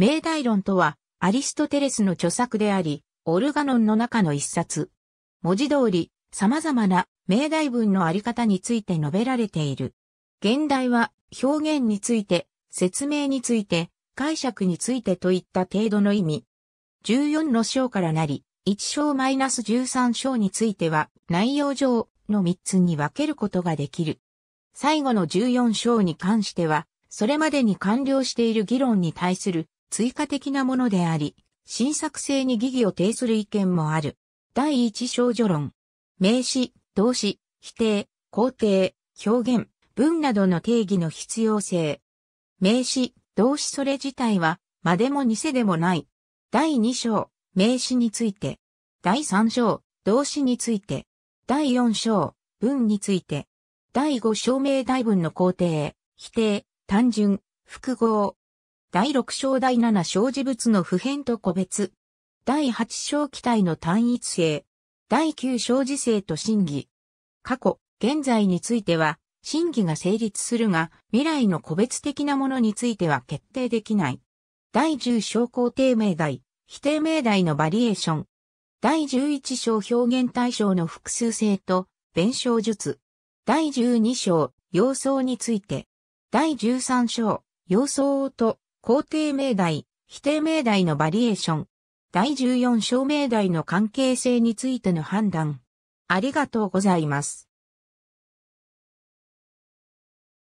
命題論とは、アリストテレスの著作であり、オルガノンの中の一冊。文字通り、様々な命題文のあり方について述べられている。現代は、表現について、説明について、解釈についてといった程度の意味。14の章からなり、1章 -13 章については、内容上の3つに分けることができる。最後の14章に関しては、それまでに完了している議論に対する追加的なものであり、新作性に疑義を呈する意見もある。第一少女論。名詞、動詞、否定、肯定、表現、文などの定義の必要性。名詞、動詞それ自体は、までも偽でもない。第2章、名詞について。第3章、動詞について。第4章、文について。第5章明。題文の肯定、否定、単純、複合、第6章第7章事物の普遍と個別。第8章機体の単一性。第9章時性と真偽。過去、現在については、真偽が成立するが、未来の個別的なものについては決定できない。第10章肯定命題、否定命題のバリエーション。第11章表現対象の複数性と、弁証術。第12章、様相について。第13章、様相と肯定命題、否定命題のバリエーション。第14章命題の関係性についての判断。ありがとうございます。